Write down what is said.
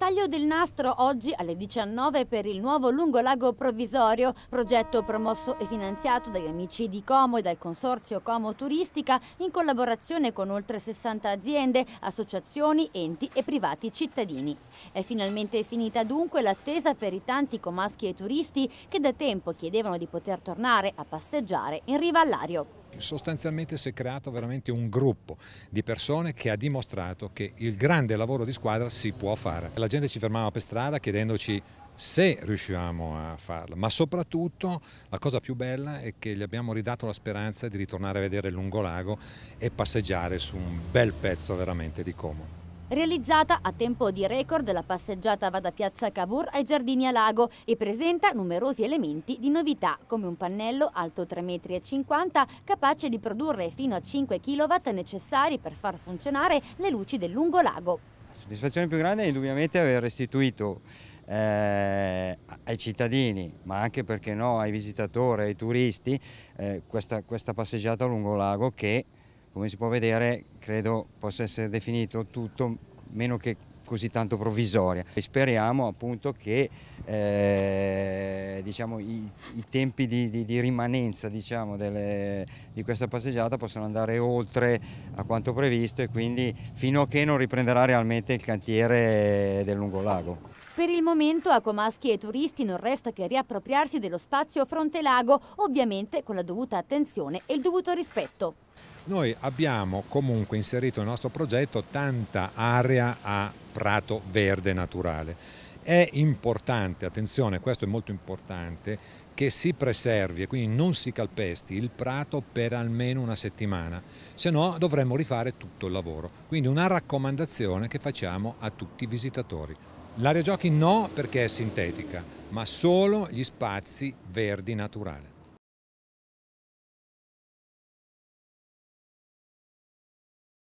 taglio del nastro oggi alle 19 per il nuovo lungolago provvisorio, progetto promosso e finanziato dagli amici di Como e dal consorzio Como Turistica in collaborazione con oltre 60 aziende, associazioni, enti e privati cittadini. È finalmente finita dunque l'attesa per i tanti comaschi e turisti che da tempo chiedevano di poter tornare a passeggiare in riva all'Ario sostanzialmente si è creato veramente un gruppo di persone che ha dimostrato che il grande lavoro di squadra si può fare. La gente ci fermava per strada chiedendoci se riuscivamo a farlo, ma soprattutto la cosa più bella è che gli abbiamo ridato la speranza di ritornare a vedere il lungolago e passeggiare su un bel pezzo veramente di Como realizzata a tempo di record la passeggiata va da Piazza Cavour ai Giardini a Lago e presenta numerosi elementi di novità, come un pannello alto 3,50 m capace di produrre fino a 5 kW necessari per far funzionare le luci del lungo lago. La soddisfazione più grande è indubbiamente aver restituito eh, ai cittadini, ma anche perché no ai visitatori, ai turisti, eh, questa, questa passeggiata lungo lago che, come si può vedere, credo possa essere definito tutto meno che così tanto provvisoria. E speriamo appunto che eh, diciamo, i, i, tempi di, di, di rimanenza diciamo, delle, di questa passeggiata possano andare oltre a quanto previsto e quindi fino a che non riprenderà realmente il cantiere del lungolago. Per il momento a Comaschi e turisti non resta che riappropriarsi dello spazio fronte lago, ovviamente con la dovuta attenzione e il dovuto rispetto. Noi abbiamo comunque inserito nel nostro progetto tanta area a prato verde naturale. È importante, attenzione, questo è molto importante, che si preservi e quindi non si calpesti il prato per almeno una settimana, se no dovremmo rifare tutto il lavoro. Quindi una raccomandazione che facciamo a tutti i visitatori. L'area giochi no perché è sintetica, ma solo gli spazi verdi naturali.